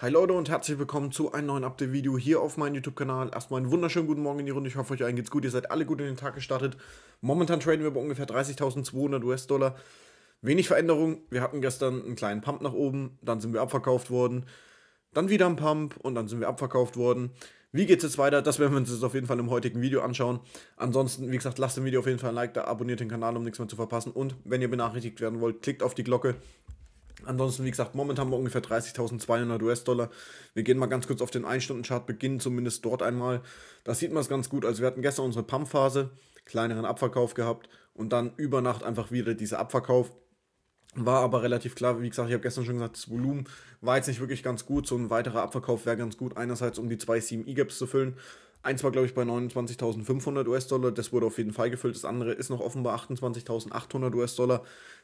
Hi Leute und herzlich willkommen zu einem neuen Update-Video hier auf meinem YouTube-Kanal. Erstmal einen wunderschönen guten Morgen in die Runde. Ich hoffe, euch allen geht's gut. Ihr seid alle gut in den Tag gestartet. Momentan traden wir bei ungefähr 30.200 US-Dollar. Wenig Veränderung. Wir hatten gestern einen kleinen Pump nach oben, dann sind wir abverkauft worden. Dann wieder ein Pump und dann sind wir abverkauft worden. Wie geht's jetzt weiter? Das werden wir uns jetzt auf jeden Fall im heutigen Video anschauen. Ansonsten, wie gesagt, lasst dem Video auf jeden Fall ein Like da, abonniert den Kanal, um nichts mehr zu verpassen. Und wenn ihr benachrichtigt werden wollt, klickt auf die Glocke, Ansonsten, wie gesagt, momentan haben wir ungefähr 30.200 US-Dollar. Wir gehen mal ganz kurz auf den 1-Stunden-Chart, beginnen zumindest dort einmal. Da sieht man es ganz gut. Also wir hatten gestern unsere Pump-Phase, kleineren Abverkauf gehabt und dann über Nacht einfach wieder dieser Abverkauf. War aber relativ klar, wie gesagt, ich habe gestern schon gesagt, das Volumen war jetzt nicht wirklich ganz gut. So ein weiterer Abverkauf wäre ganz gut. Einerseits, um die 2,7 E-Gaps zu füllen. Eins war, glaube ich, bei 29.500 US-Dollar. Das wurde auf jeden Fall gefüllt. Das andere ist noch offenbar 28.800 US-Dollar.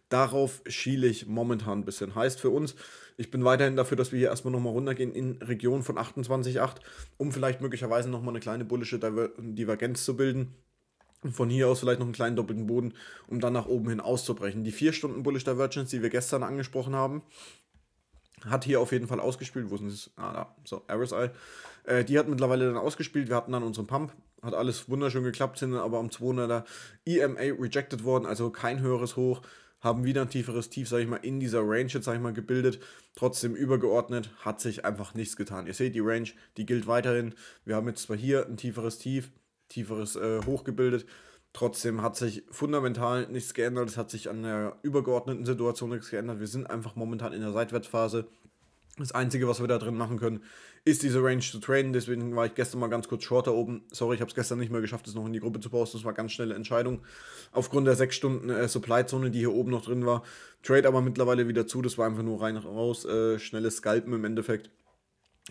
Darauf schiele ich momentan ein bisschen. Heißt für uns, ich bin weiterhin dafür, dass wir hier erstmal nochmal runtergehen in Region von 28,8, um vielleicht möglicherweise nochmal eine kleine bullische Divergenz zu bilden. Und von hier aus vielleicht noch einen kleinen doppelten Boden, um dann nach oben hin auszubrechen. Die 4 Stunden Bullish Divergence, die wir gestern angesprochen haben, hat hier auf jeden Fall ausgespielt. Wo ist es? Ah, da. So, RSI. Äh, die hat mittlerweile dann ausgespielt. Wir hatten dann unseren Pump. Hat alles wunderschön geklappt, sind aber am 200er EMA rejected worden, also kein höheres Hoch haben wieder ein tieferes Tief, sage ich mal, in dieser Range jetzt, sage ich mal, gebildet. Trotzdem übergeordnet hat sich einfach nichts getan. Ihr seht, die Range, die gilt weiterhin. Wir haben jetzt zwar hier ein tieferes Tief, tieferes äh, Hoch gebildet, Trotzdem hat sich fundamental nichts geändert. Es hat sich an der übergeordneten Situation nichts geändert. Wir sind einfach momentan in der Seitwärtsphase. Das Einzige, was wir da drin machen können, ist diese Range zu traden. Deswegen war ich gestern mal ganz kurz short da oben. Sorry, ich habe es gestern nicht mehr geschafft, es noch in die Gruppe zu posten. Das war ganz schnelle Entscheidung. Aufgrund der 6 Stunden äh, Supply-Zone, die hier oben noch drin war. Trade aber mittlerweile wieder zu. Das war einfach nur rein raus. Äh, schnelles Scalpen im Endeffekt.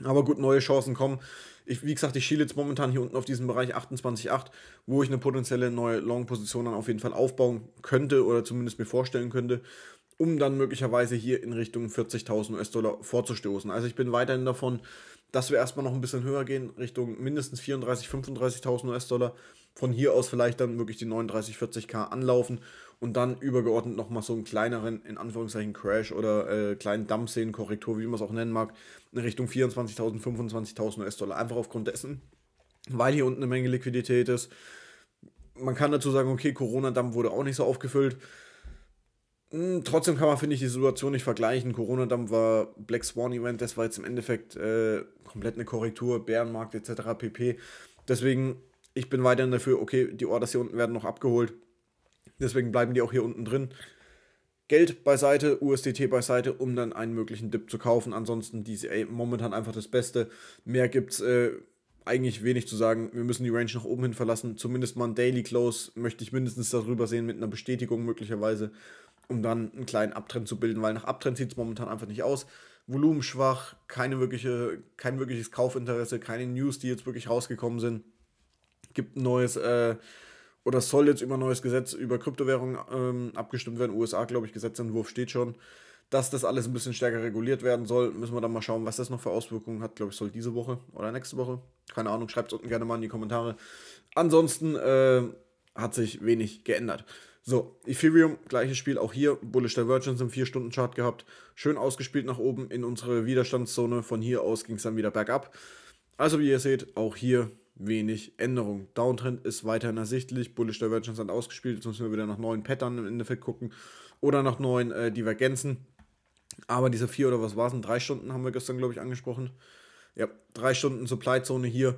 Aber gut, neue Chancen kommen. Ich, wie gesagt, ich schiele jetzt momentan hier unten auf diesem Bereich 28,8, wo ich eine potenzielle neue Long-Position dann auf jeden Fall aufbauen könnte oder zumindest mir vorstellen könnte um dann möglicherweise hier in Richtung 40.000 US-Dollar vorzustoßen. Also ich bin weiterhin davon, dass wir erstmal noch ein bisschen höher gehen, Richtung mindestens 34.000, 35.000 US-Dollar. Von hier aus vielleicht dann wirklich die 39, 40k anlaufen und dann übergeordnet nochmal so einen kleineren, in Anführungszeichen, Crash oder äh, kleinen Dump sehen, Korrektur, wie man es auch nennen mag, in Richtung 24.000, 25.000 US-Dollar. Einfach aufgrund dessen, weil hier unten eine Menge Liquidität ist. Man kann dazu sagen, okay, Corona-Dump wurde auch nicht so aufgefüllt hm, trotzdem kann man, finde ich, die Situation nicht vergleichen. corona dump war Black Swan-Event, das war jetzt im Endeffekt äh, komplett eine Korrektur, Bärenmarkt etc. pp. Deswegen, ich bin weiterhin dafür, okay, die Orders hier unten werden noch abgeholt. Deswegen bleiben die auch hier unten drin. Geld beiseite, USDT beiseite, um dann einen möglichen Dip zu kaufen. Ansonsten DCA momentan einfach das Beste. Mehr gibt's äh, eigentlich wenig zu sagen. Wir müssen die Range nach oben hin verlassen. Zumindest mal ein Daily Close möchte ich mindestens darüber sehen mit einer Bestätigung möglicherweise um dann einen kleinen Abtrend zu bilden, weil nach Abtrend sieht es momentan einfach nicht aus. Volumen schwach, keine wirkliche, kein wirkliches Kaufinteresse, keine News, die jetzt wirklich rausgekommen sind. Gibt ein neues äh, oder soll jetzt über ein neues Gesetz über Kryptowährungen ähm, abgestimmt werden. USA, glaube ich, Gesetzentwurf steht schon. Dass das alles ein bisschen stärker reguliert werden soll, müssen wir dann mal schauen, was das noch für Auswirkungen hat. Glaube ich, soll diese Woche oder nächste Woche. Keine Ahnung, schreibt es unten gerne mal in die Kommentare. Ansonsten äh, hat sich wenig geändert. So, Ethereum, gleiches Spiel, auch hier Bullish Divergence im 4-Stunden-Chart gehabt. Schön ausgespielt nach oben in unsere Widerstandszone. Von hier aus ging es dann wieder bergab. Also wie ihr seht, auch hier wenig Änderung. Downtrend ist weiterhin ersichtlich. Bullish Divergence hat ausgespielt. Jetzt müssen wir wieder nach neuen Pattern im Endeffekt gucken oder nach neuen äh, Divergenzen. Aber diese 4 oder was war es? denn? 3 Stunden haben wir gestern, glaube ich, angesprochen. Ja, 3 Stunden Supply-Zone hier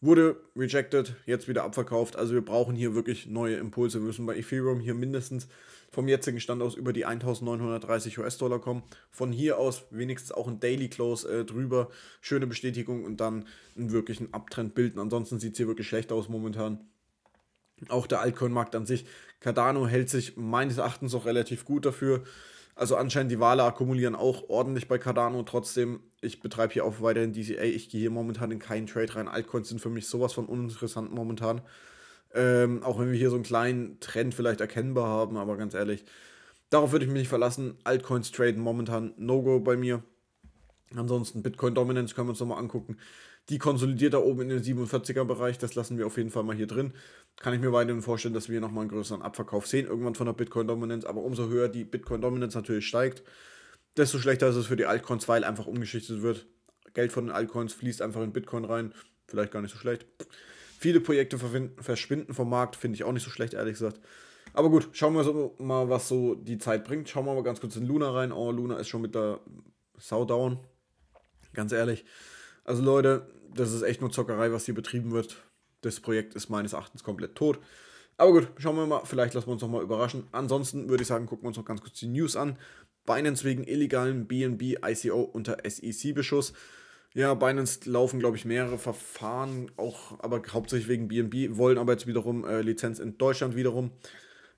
Wurde rejected, jetzt wieder abverkauft. Also wir brauchen hier wirklich neue Impulse. Wir müssen bei Ethereum hier mindestens vom jetzigen Stand aus über die 1930 US-Dollar kommen. Von hier aus wenigstens auch ein Daily Close äh, drüber. Schöne Bestätigung und dann einen wirklichen Abtrend bilden. Ansonsten sieht es hier wirklich schlecht aus momentan. Auch der Altcoin-Markt an sich. Cardano hält sich meines Erachtens auch relativ gut dafür. Also anscheinend die Wale akkumulieren auch ordentlich bei Cardano. Trotzdem, ich betreibe hier auch weiterhin DCA. Ich gehe hier momentan in keinen Trade rein. Altcoins sind für mich sowas von uninteressant momentan. Ähm, auch wenn wir hier so einen kleinen Trend vielleicht erkennbar haben, aber ganz ehrlich, darauf würde ich mich nicht verlassen. Altcoins traden momentan No-Go bei mir. Ansonsten Bitcoin Dominance können wir uns nochmal angucken die konsolidiert da oben in den 47er Bereich. Das lassen wir auf jeden Fall mal hier drin. Kann ich mir weiterhin vorstellen, dass wir nochmal einen größeren Abverkauf sehen, irgendwann von der Bitcoin-Dominanz. Aber umso höher die Bitcoin-Dominanz natürlich steigt, desto schlechter ist es für die Altcoins, weil einfach umgeschichtet wird. Geld von den Altcoins fließt einfach in Bitcoin rein. Vielleicht gar nicht so schlecht. Viele Projekte verschwinden vom Markt, finde ich auch nicht so schlecht, ehrlich gesagt. Aber gut, schauen wir so mal, was so die Zeit bringt. Schauen wir mal ganz kurz in Luna rein. Oh, Luna ist schon mit der Sau down. Ganz ehrlich. Also Leute, das ist echt nur Zockerei, was hier betrieben wird. Das Projekt ist meines Erachtens komplett tot. Aber gut, schauen wir mal. Vielleicht lassen wir uns nochmal überraschen. Ansonsten würde ich sagen, gucken wir uns noch ganz kurz die News an. Binance wegen illegalen BNB ICO unter SEC-Beschuss. Ja, Binance laufen, glaube ich, mehrere Verfahren, auch aber hauptsächlich wegen BNB, wollen aber jetzt wiederum äh, Lizenz in Deutschland wiederum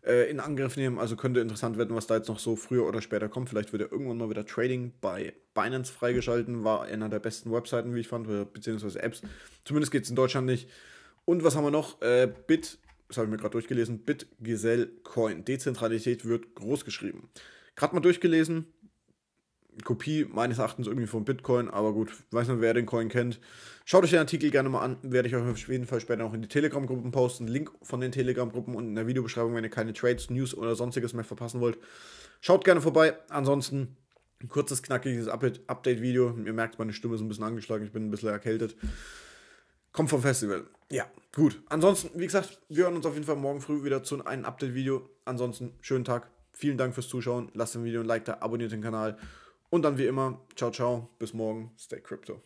äh, in Angriff nehmen. Also könnte interessant werden, was da jetzt noch so früher oder später kommt. Vielleicht wird er irgendwann mal wieder Trading bei Binance freigeschalten. War einer der besten Webseiten, wie ich fand, beziehungsweise Apps. Zumindest geht es in Deutschland nicht. Und was haben wir noch? Äh, Bit, das habe ich mir gerade durchgelesen, Bitgesellcoin. Dezentralität wird groß geschrieben. Gerade mal durchgelesen, Kopie meines Erachtens irgendwie von Bitcoin, aber gut, weiß man, wer den Coin kennt. Schaut euch den Artikel gerne mal an, werde ich euch auf jeden Fall später noch in die Telegram-Gruppen posten. Link von den Telegram-Gruppen und in der Videobeschreibung, wenn ihr keine Trades, News oder sonstiges mehr verpassen wollt. Schaut gerne vorbei. Ansonsten ein kurzes, knackiges Update-Video. Ihr merkt, meine Stimme ist ein bisschen angeschlagen, ich bin ein bisschen erkältet. Kommt vom Festival. Ja, gut. Ansonsten, wie gesagt, wir hören uns auf jeden Fall morgen früh wieder zu einem Update-Video. Ansonsten, schönen Tag. Vielen Dank fürs Zuschauen. Lasst dem Video ein Like da, abonniert den Kanal. Und dann wie immer, ciao, ciao, bis morgen, stay crypto.